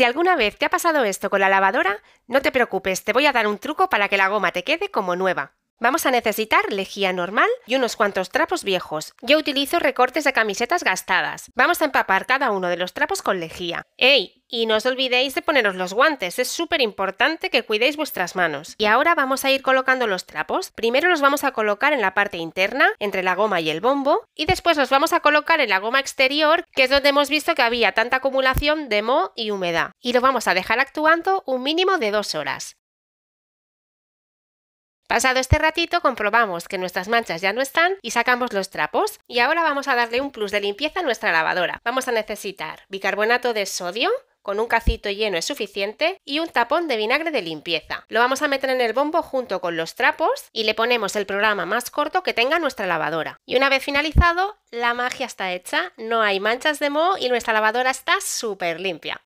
Si alguna vez te ha pasado esto con la lavadora, no te preocupes, te voy a dar un truco para que la goma te quede como nueva. Vamos a necesitar lejía normal y unos cuantos trapos viejos. Yo utilizo recortes de camisetas gastadas. Vamos a empapar cada uno de los trapos con lejía. ¡Ey! Y no os olvidéis de poneros los guantes, es súper importante que cuidéis vuestras manos. Y ahora vamos a ir colocando los trapos. Primero los vamos a colocar en la parte interna, entre la goma y el bombo, y después los vamos a colocar en la goma exterior, que es donde hemos visto que había tanta acumulación de moho y humedad. Y lo vamos a dejar actuando un mínimo de dos horas. Pasado este ratito comprobamos que nuestras manchas ya no están y sacamos los trapos. Y ahora vamos a darle un plus de limpieza a nuestra lavadora. Vamos a necesitar bicarbonato de sodio, con un cacito lleno es suficiente y un tapón de vinagre de limpieza. Lo vamos a meter en el bombo junto con los trapos y le ponemos el programa más corto que tenga nuestra lavadora. Y una vez finalizado, la magia está hecha, no hay manchas de moho y nuestra lavadora está súper limpia.